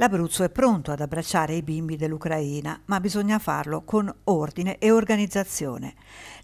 L'Abruzzo è pronto ad abbracciare i bimbi dell'Ucraina, ma bisogna farlo con ordine e organizzazione.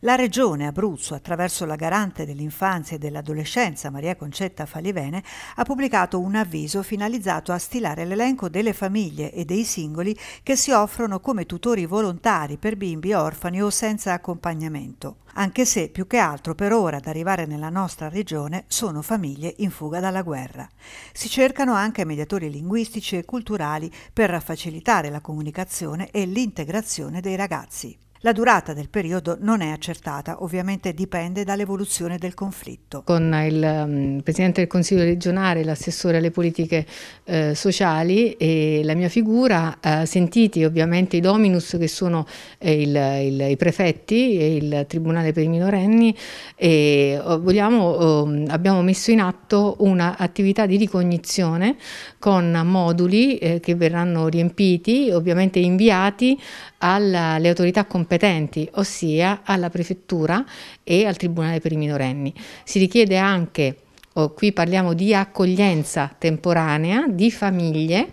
La Regione Abruzzo, attraverso la garante dell'infanzia e dell'adolescenza Maria Concetta Falivene, ha pubblicato un avviso finalizzato a stilare l'elenco delle famiglie e dei singoli che si offrono come tutori volontari per bimbi orfani o senza accompagnamento anche se più che altro per ora ad arrivare nella nostra regione sono famiglie in fuga dalla guerra. Si cercano anche mediatori linguistici e culturali per facilitare la comunicazione e l'integrazione dei ragazzi. La durata del periodo non è accertata, ovviamente dipende dall'evoluzione del conflitto. Con il um, Presidente del Consiglio regionale, l'assessore alle politiche eh, sociali e la mia figura, eh, sentiti ovviamente i dominus che sono eh, il, il, i prefetti e il Tribunale per i minorenni, e oh, vogliamo, oh, abbiamo messo in atto un'attività di ricognizione con moduli eh, che verranno riempiti, ovviamente inviati alle autorità competenti competenti, ossia alla prefettura e al Tribunale per i minorenni. Si richiede anche, oh, qui parliamo di accoglienza temporanea di famiglie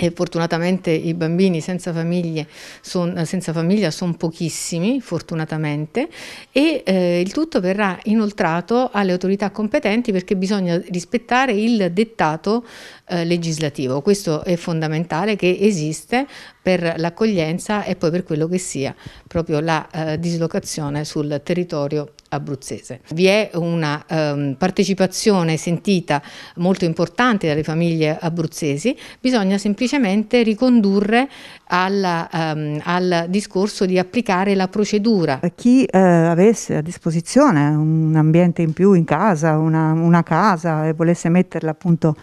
e fortunatamente i bambini senza, famiglie son, senza famiglia sono pochissimi, fortunatamente, e eh, il tutto verrà inoltrato alle autorità competenti perché bisogna rispettare il dettato eh, legislativo. Questo è fondamentale che esiste per l'accoglienza e poi per quello che sia proprio la eh, dislocazione sul territorio abruzzese. Vi è una ehm, partecipazione sentita molto importante dalle famiglie abruzzesi, bisogna semplicemente ricondurre alla, ehm, al discorso di applicare la procedura. Chi eh, avesse a disposizione un ambiente in più in casa, una, una casa e volesse metterla appunto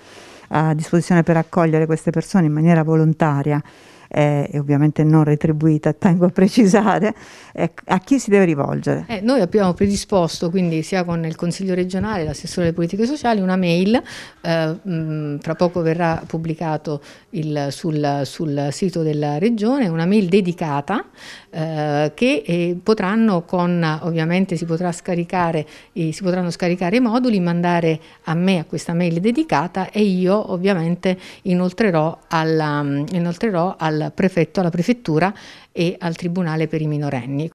a disposizione per accogliere queste persone in maniera volontaria, eh, e ovviamente non retribuita, tengo a precisare, eh, a chi si deve rivolgere? Eh, noi abbiamo predisposto, quindi sia con il Consiglio regionale l'assessore delle politiche sociali, una mail, eh, mh, fra poco verrà pubblicato il, sul, sul, sito della regione, una mail dedicata eh, che eh, potranno con, ovviamente si, potrà scaricare, si potranno scaricare i moduli, mandare a me a questa mail dedicata e io ovviamente inoltrerò alla, inoltrerò alla prefetto, alla prefettura e al tribunale per i minorenni.